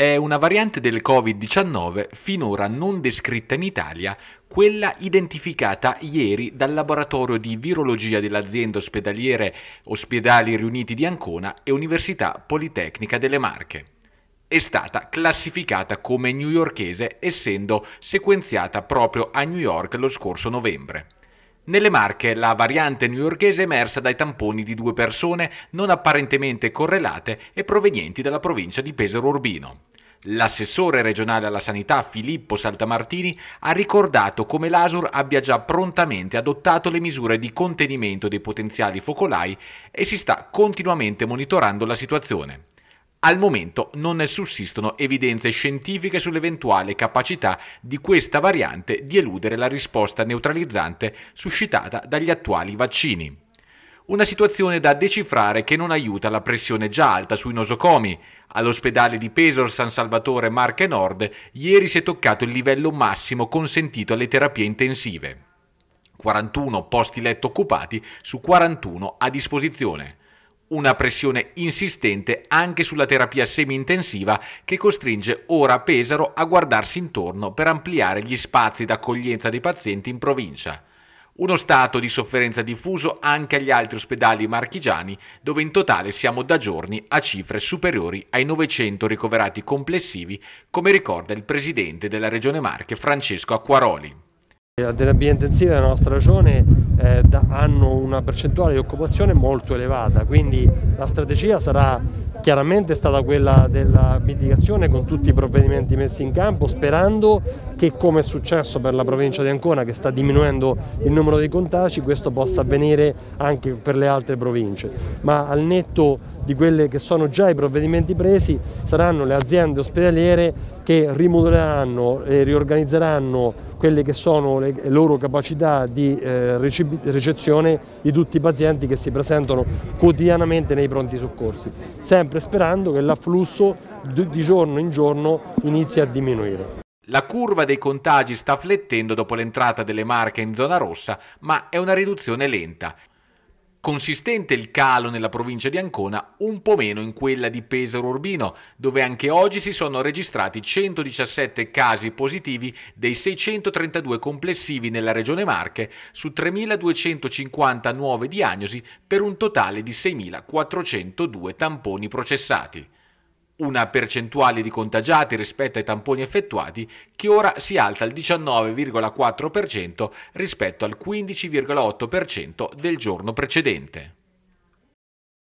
È una variante del Covid-19 finora non descritta in Italia, quella identificata ieri dal laboratorio di virologia dell'azienda ospedaliere Ospedali Riuniti di Ancona e Università Politecnica delle Marche. È stata classificata come newyorchese essendo sequenziata proprio a New York lo scorso novembre. Nelle Marche la variante newyorchese è emersa dai tamponi di due persone non apparentemente correlate e provenienti dalla provincia di Pesaro Urbino. L'assessore regionale alla sanità Filippo Saltamartini ha ricordato come l'ASUR abbia già prontamente adottato le misure di contenimento dei potenziali focolai e si sta continuamente monitorando la situazione. Al momento non sussistono evidenze scientifiche sull'eventuale capacità di questa variante di eludere la risposta neutralizzante suscitata dagli attuali vaccini. Una situazione da decifrare che non aiuta la pressione già alta sui nosocomi. All'ospedale di Pesor San Salvatore Marche Nord ieri si è toccato il livello massimo consentito alle terapie intensive. 41 posti letto occupati su 41 a disposizione una pressione insistente anche sulla terapia semi-intensiva che costringe ora Pesaro a guardarsi intorno per ampliare gli spazi d'accoglienza dei pazienti in provincia. Uno stato di sofferenza diffuso anche agli altri ospedali marchigiani, dove in totale siamo da giorni a cifre superiori ai 900 ricoverati complessivi, come ricorda il presidente della Regione Marche Francesco Acquaroli. Eh, la terapia intensiva nella nostra regione eh, hanno una percentuale di occupazione molto elevata, quindi la strategia sarà chiaramente è stata quella della mitigazione con tutti i provvedimenti messi in campo, sperando che come è successo per la provincia di Ancona che sta diminuendo il numero dei contagi, questo possa avvenire anche per le altre province. Ma al netto di quelli che sono già i provvedimenti presi saranno le aziende ospedaliere che rimodelleranno e riorganizzeranno quelle che sono le loro capacità di eh, ricezione di tutti i pazienti che si presentano quotidianamente nei pronti soccorsi, sempre sperando che l'afflusso di giorno in giorno inizi a diminuire. La curva dei contagi sta flettendo dopo l'entrata delle Marche in zona rossa, ma è una riduzione lenta. Consistente il calo nella provincia di Ancona, un po' meno in quella di Pesaro Urbino, dove anche oggi si sono registrati 117 casi positivi dei 632 complessivi nella regione Marche su 3.259 diagnosi per un totale di 6.402 tamponi processati una percentuale di contagiati rispetto ai tamponi effettuati che ora si alza al 19,4% rispetto al 15,8% del giorno precedente.